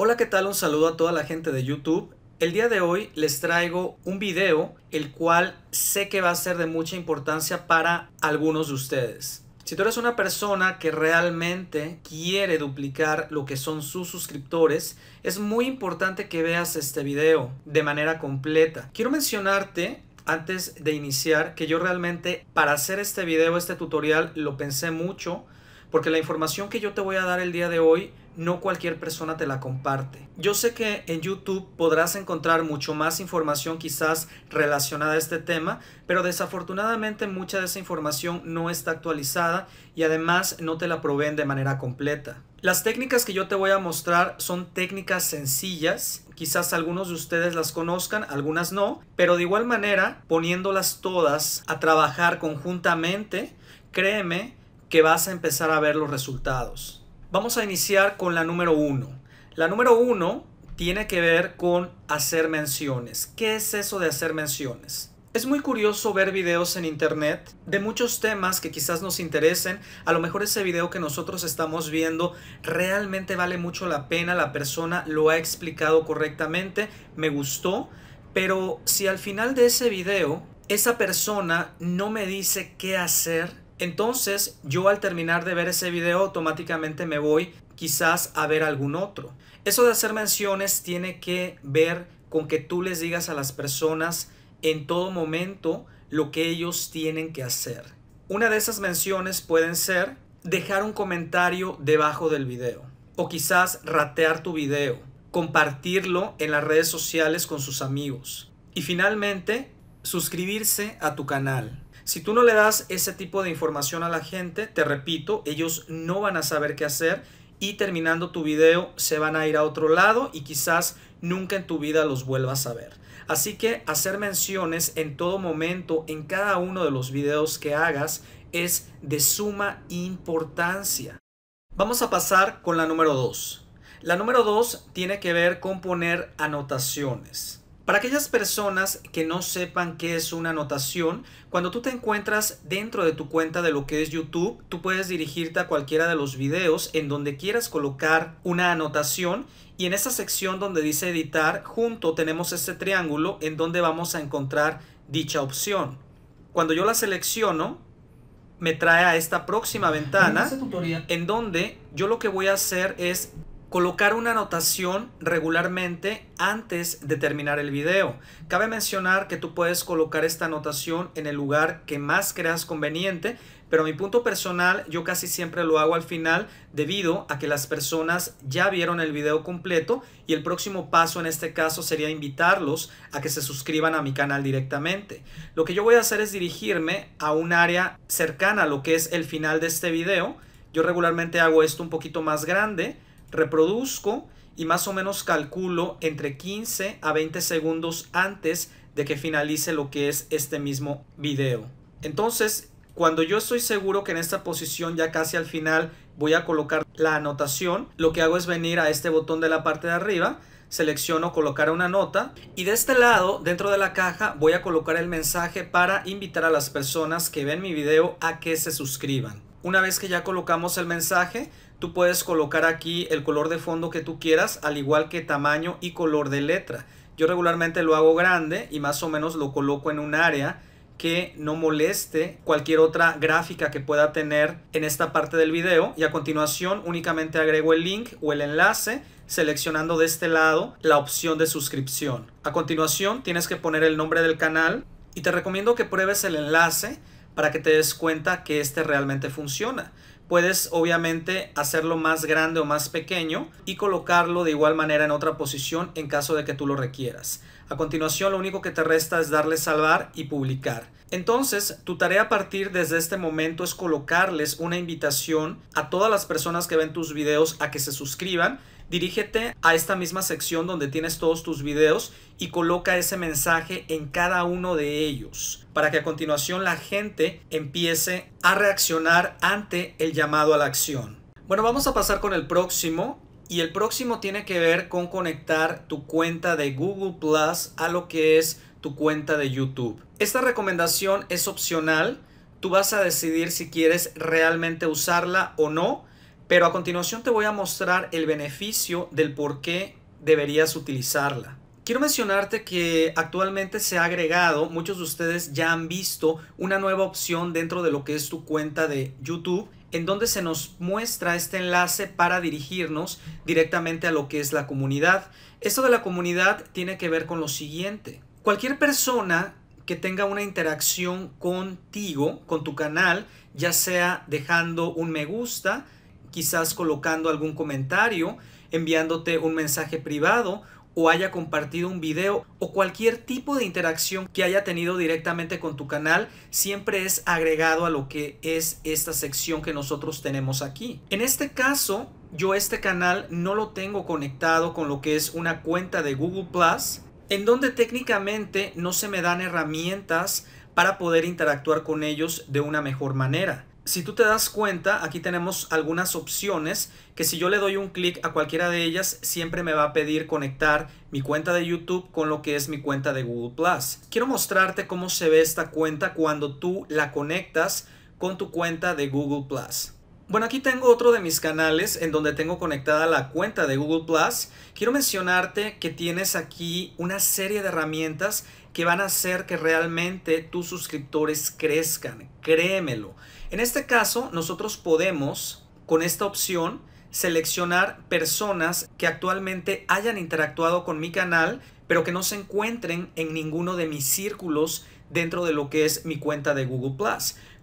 Hola, ¿qué tal? Un saludo a toda la gente de YouTube. El día de hoy les traigo un video el cual sé que va a ser de mucha importancia para algunos de ustedes. Si tú eres una persona que realmente quiere duplicar lo que son sus suscriptores, es muy importante que veas este video de manera completa. Quiero mencionarte antes de iniciar que yo realmente para hacer este video, este tutorial, lo pensé mucho porque la información que yo te voy a dar el día de hoy, no cualquier persona te la comparte. Yo sé que en YouTube podrás encontrar mucho más información quizás relacionada a este tema, pero desafortunadamente mucha de esa información no está actualizada y además no te la proveen de manera completa. Las técnicas que yo te voy a mostrar son técnicas sencillas, quizás algunos de ustedes las conozcan, algunas no, pero de igual manera, poniéndolas todas a trabajar conjuntamente, créeme que vas a empezar a ver los resultados. Vamos a iniciar con la número uno. La número uno tiene que ver con hacer menciones. ¿Qué es eso de hacer menciones? Es muy curioso ver videos en internet de muchos temas que quizás nos interesen. A lo mejor ese video que nosotros estamos viendo realmente vale mucho la pena, la persona lo ha explicado correctamente, me gustó, pero si al final de ese video esa persona no me dice qué hacer, entonces yo al terminar de ver ese video automáticamente me voy quizás a ver algún otro. Eso de hacer menciones tiene que ver con que tú les digas a las personas en todo momento lo que ellos tienen que hacer. Una de esas menciones pueden ser dejar un comentario debajo del video o quizás ratear tu video, compartirlo en las redes sociales con sus amigos y finalmente suscribirse a tu canal. Si tú no le das ese tipo de información a la gente, te repito, ellos no van a saber qué hacer y terminando tu video se van a ir a otro lado y quizás nunca en tu vida los vuelvas a ver. Así que hacer menciones en todo momento, en cada uno de los videos que hagas, es de suma importancia. Vamos a pasar con la número 2. La número 2 tiene que ver con poner anotaciones. Para aquellas personas que no sepan qué es una anotación, cuando tú te encuentras dentro de tu cuenta de lo que es YouTube, tú puedes dirigirte a cualquiera de los videos en donde quieras colocar una anotación y en esa sección donde dice editar, junto tenemos este triángulo en donde vamos a encontrar dicha opción. Cuando yo la selecciono, me trae a esta próxima ventana en donde yo lo que voy a hacer es colocar una anotación regularmente antes de terminar el video. Cabe mencionar que tú puedes colocar esta anotación en el lugar que más creas conveniente, pero mi punto personal yo casi siempre lo hago al final debido a que las personas ya vieron el video completo y el próximo paso en este caso sería invitarlos a que se suscriban a mi canal directamente. Lo que yo voy a hacer es dirigirme a un área cercana a lo que es el final de este video. Yo regularmente hago esto un poquito más grande reproduzco y más o menos calculo entre 15 a 20 segundos antes de que finalice lo que es este mismo video. Entonces, cuando yo estoy seguro que en esta posición ya casi al final voy a colocar la anotación, lo que hago es venir a este botón de la parte de arriba, selecciono colocar una nota y de este lado, dentro de la caja, voy a colocar el mensaje para invitar a las personas que ven mi video a que se suscriban. Una vez que ya colocamos el mensaje, Tú puedes colocar aquí el color de fondo que tú quieras, al igual que tamaño y color de letra. Yo regularmente lo hago grande y más o menos lo coloco en un área que no moleste cualquier otra gráfica que pueda tener en esta parte del video y a continuación únicamente agrego el link o el enlace seleccionando de este lado la opción de suscripción. A continuación tienes que poner el nombre del canal y te recomiendo que pruebes el enlace para que te des cuenta que este realmente funciona puedes obviamente hacerlo más grande o más pequeño y colocarlo de igual manera en otra posición en caso de que tú lo requieras. A continuación, lo único que te resta es darle salvar y publicar. Entonces, tu tarea a partir desde este momento es colocarles una invitación a todas las personas que ven tus videos a que se suscriban. Dirígete a esta misma sección donde tienes todos tus videos y coloca ese mensaje en cada uno de ellos para que a continuación la gente empiece a reaccionar ante el llamado a la acción. Bueno, vamos a pasar con el próximo y el próximo tiene que ver con conectar tu cuenta de Google Plus a lo que es tu cuenta de YouTube. Esta recomendación es opcional. Tú vas a decidir si quieres realmente usarla o no. Pero a continuación te voy a mostrar el beneficio del por qué deberías utilizarla. Quiero mencionarte que actualmente se ha agregado, muchos de ustedes ya han visto una nueva opción dentro de lo que es tu cuenta de YouTube en donde se nos muestra este enlace para dirigirnos directamente a lo que es la comunidad. Esto de la comunidad tiene que ver con lo siguiente. Cualquier persona que tenga una interacción contigo, con tu canal, ya sea dejando un me gusta, quizás colocando algún comentario, enviándote un mensaje privado o haya compartido un video o cualquier tipo de interacción que haya tenido directamente con tu canal siempre es agregado a lo que es esta sección que nosotros tenemos aquí. En este caso, yo este canal no lo tengo conectado con lo que es una cuenta de Google Plus, en donde técnicamente no se me dan herramientas para poder interactuar con ellos de una mejor manera si tú te das cuenta, aquí tenemos algunas opciones que si yo le doy un clic a cualquiera de ellas, siempre me va a pedir conectar mi cuenta de YouTube con lo que es mi cuenta de Google Quiero mostrarte cómo se ve esta cuenta cuando tú la conectas con tu cuenta de Google bueno, aquí tengo otro de mis canales en donde tengo conectada la cuenta de Google Quiero mencionarte que tienes aquí una serie de herramientas que van a hacer que realmente tus suscriptores crezcan. Créemelo. En este caso, nosotros podemos, con esta opción, seleccionar personas que actualmente hayan interactuado con mi canal, pero que no se encuentren en ninguno de mis círculos dentro de lo que es mi cuenta de Google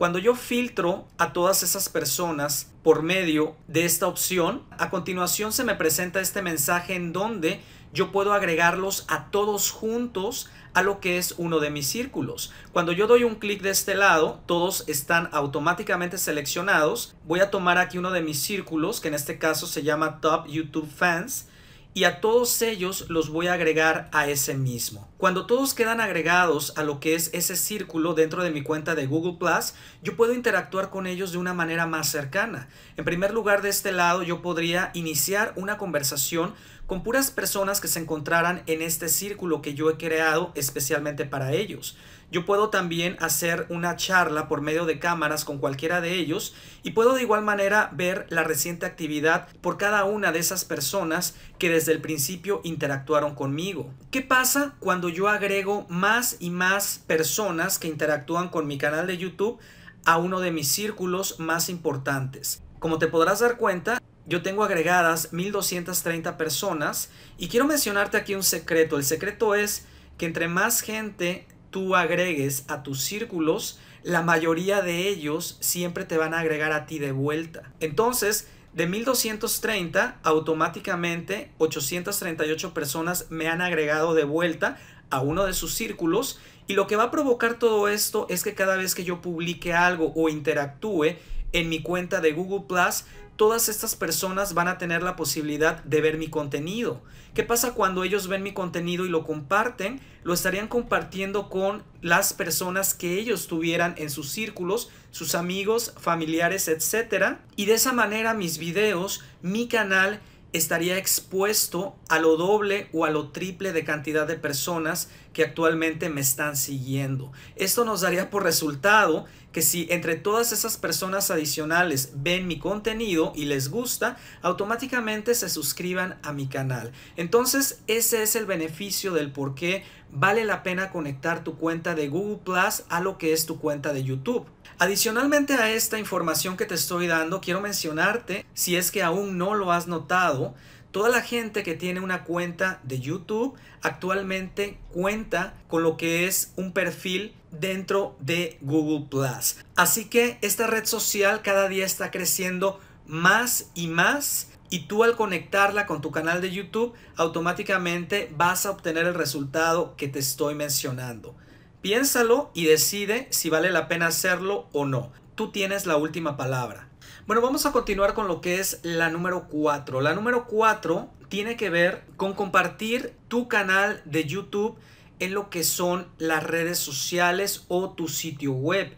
cuando yo filtro a todas esas personas por medio de esta opción, a continuación se me presenta este mensaje en donde yo puedo agregarlos a todos juntos a lo que es uno de mis círculos. Cuando yo doy un clic de este lado, todos están automáticamente seleccionados. Voy a tomar aquí uno de mis círculos, que en este caso se llama Top YouTube Fans y a todos ellos los voy a agregar a ese mismo. Cuando todos quedan agregados a lo que es ese círculo dentro de mi cuenta de Google Plus, yo puedo interactuar con ellos de una manera más cercana. En primer lugar, de este lado yo podría iniciar una conversación con puras personas que se encontraran en este círculo que yo he creado especialmente para ellos. Yo puedo también hacer una charla por medio de cámaras con cualquiera de ellos y puedo de igual manera ver la reciente actividad por cada una de esas personas que desde el principio interactuaron conmigo. ¿Qué pasa cuando yo agrego más y más personas que interactúan con mi canal de YouTube a uno de mis círculos más importantes? Como te podrás dar cuenta, yo tengo agregadas 1230 personas y quiero mencionarte aquí un secreto. El secreto es que entre más gente tú agregues a tus círculos, la mayoría de ellos siempre te van a agregar a ti de vuelta. Entonces, de 1230, automáticamente 838 personas me han agregado de vuelta a uno de sus círculos y lo que va a provocar todo esto es que cada vez que yo publique algo o interactúe en mi cuenta de Google Plus, todas estas personas van a tener la posibilidad de ver mi contenido. ¿Qué pasa cuando ellos ven mi contenido y lo comparten? Lo estarían compartiendo con las personas que ellos tuvieran en sus círculos, sus amigos, familiares, etc. Y de esa manera mis videos, mi canal estaría expuesto a lo doble o a lo triple de cantidad de personas que actualmente me están siguiendo. Esto nos daría por resultado que si entre todas esas personas adicionales ven mi contenido y les gusta, automáticamente se suscriban a mi canal. Entonces ese es el beneficio del por qué vale la pena conectar tu cuenta de Google Plus a lo que es tu cuenta de YouTube. Adicionalmente a esta información que te estoy dando, quiero mencionarte, si es que aún no lo has notado, Toda la gente que tiene una cuenta de YouTube actualmente cuenta con lo que es un perfil dentro de Google Plus. Así que esta red social cada día está creciendo más y más. Y tú al conectarla con tu canal de YouTube automáticamente vas a obtener el resultado que te estoy mencionando. Piénsalo y decide si vale la pena hacerlo o no. Tú tienes la última palabra. Bueno, vamos a continuar con lo que es la número 4. La número 4 tiene que ver con compartir tu canal de YouTube en lo que son las redes sociales o tu sitio web.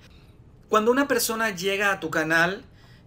Cuando una persona llega a tu canal,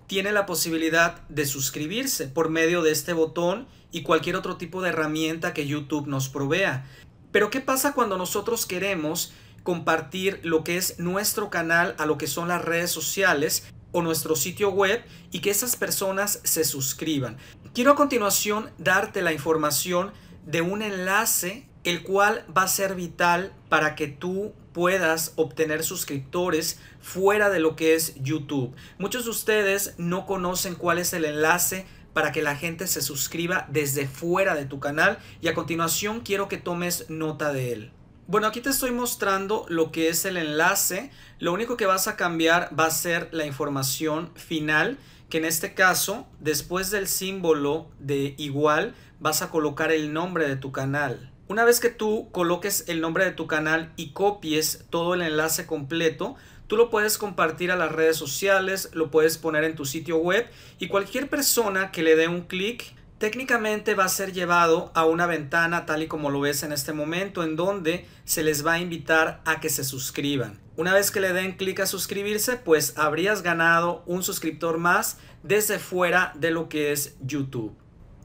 tiene la posibilidad de suscribirse por medio de este botón y cualquier otro tipo de herramienta que YouTube nos provea. Pero ¿qué pasa cuando nosotros queremos compartir lo que es nuestro canal a lo que son las redes sociales o nuestro sitio web y que esas personas se suscriban. Quiero a continuación darte la información de un enlace el cual va a ser vital para que tú puedas obtener suscriptores fuera de lo que es YouTube. Muchos de ustedes no conocen cuál es el enlace para que la gente se suscriba desde fuera de tu canal y a continuación quiero que tomes nota de él. Bueno, aquí te estoy mostrando lo que es el enlace. Lo único que vas a cambiar va a ser la información final, que en este caso, después del símbolo de igual, vas a colocar el nombre de tu canal. Una vez que tú coloques el nombre de tu canal y copies todo el enlace completo, Tú lo puedes compartir a las redes sociales, lo puedes poner en tu sitio web y cualquier persona que le dé un clic técnicamente va a ser llevado a una ventana tal y como lo ves en este momento, en donde se les va a invitar a que se suscriban. Una vez que le den clic a suscribirse, pues habrías ganado un suscriptor más desde fuera de lo que es YouTube.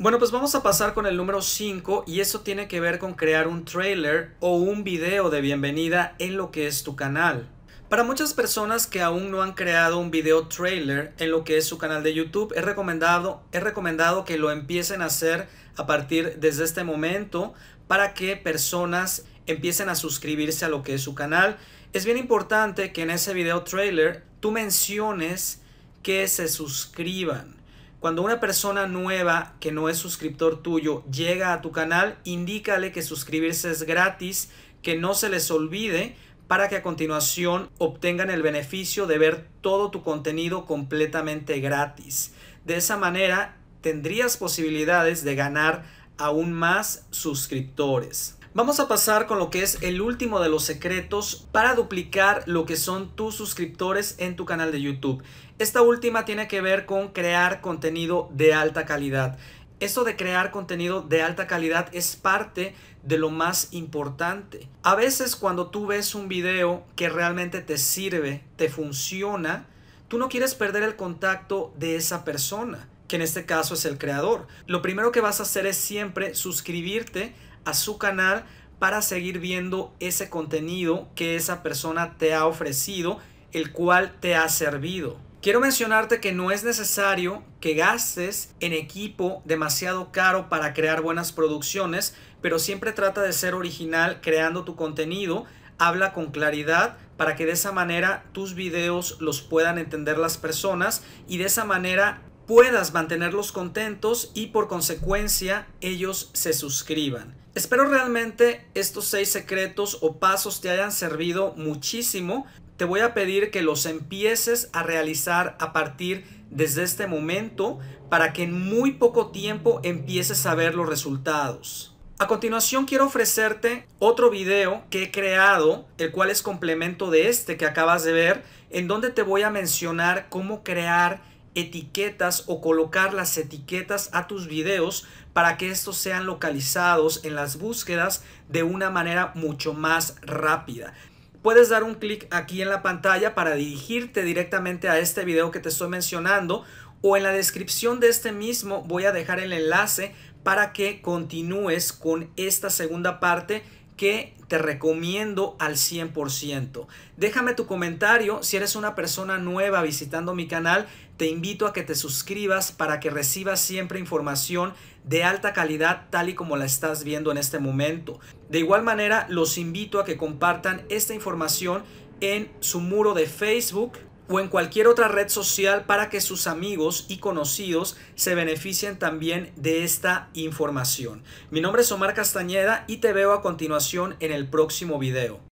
Bueno, pues vamos a pasar con el número 5 y eso tiene que ver con crear un trailer o un video de bienvenida en lo que es tu canal. Para muchas personas que aún no han creado un video trailer en lo que es su canal de YouTube, es recomendado, recomendado que lo empiecen a hacer a partir desde este momento para que personas empiecen a suscribirse a lo que es su canal. Es bien importante que en ese video trailer tú menciones que se suscriban. Cuando una persona nueva que no es suscriptor tuyo llega a tu canal, indícale que suscribirse es gratis, que no se les olvide para que a continuación obtengan el beneficio de ver todo tu contenido completamente gratis. De esa manera tendrías posibilidades de ganar aún más suscriptores. Vamos a pasar con lo que es el último de los secretos para duplicar lo que son tus suscriptores en tu canal de YouTube. Esta última tiene que ver con crear contenido de alta calidad. Esto de crear contenido de alta calidad es parte de lo más importante. A veces cuando tú ves un video que realmente te sirve, te funciona, tú no quieres perder el contacto de esa persona, que en este caso es el creador. Lo primero que vas a hacer es siempre suscribirte a su canal para seguir viendo ese contenido que esa persona te ha ofrecido, el cual te ha servido. Quiero mencionarte que no es necesario que gastes en equipo demasiado caro para crear buenas producciones, pero siempre trata de ser original creando tu contenido, habla con claridad para que de esa manera tus videos los puedan entender las personas y de esa manera puedas mantenerlos contentos y por consecuencia ellos se suscriban. Espero realmente estos seis secretos o pasos te hayan servido muchísimo te voy a pedir que los empieces a realizar a partir desde este momento para que en muy poco tiempo empieces a ver los resultados. A continuación quiero ofrecerte otro video que he creado, el cual es complemento de este que acabas de ver, en donde te voy a mencionar cómo crear etiquetas o colocar las etiquetas a tus videos para que estos sean localizados en las búsquedas de una manera mucho más rápida puedes dar un clic aquí en la pantalla para dirigirte directamente a este video que te estoy mencionando o en la descripción de este mismo voy a dejar el enlace para que continúes con esta segunda parte que te recomiendo al 100%. Déjame tu comentario. Si eres una persona nueva visitando mi canal, te invito a que te suscribas para que recibas siempre información de alta calidad tal y como la estás viendo en este momento. De igual manera, los invito a que compartan esta información en su muro de Facebook o en cualquier otra red social para que sus amigos y conocidos se beneficien también de esta información. Mi nombre es Omar Castañeda y te veo a continuación en el próximo video.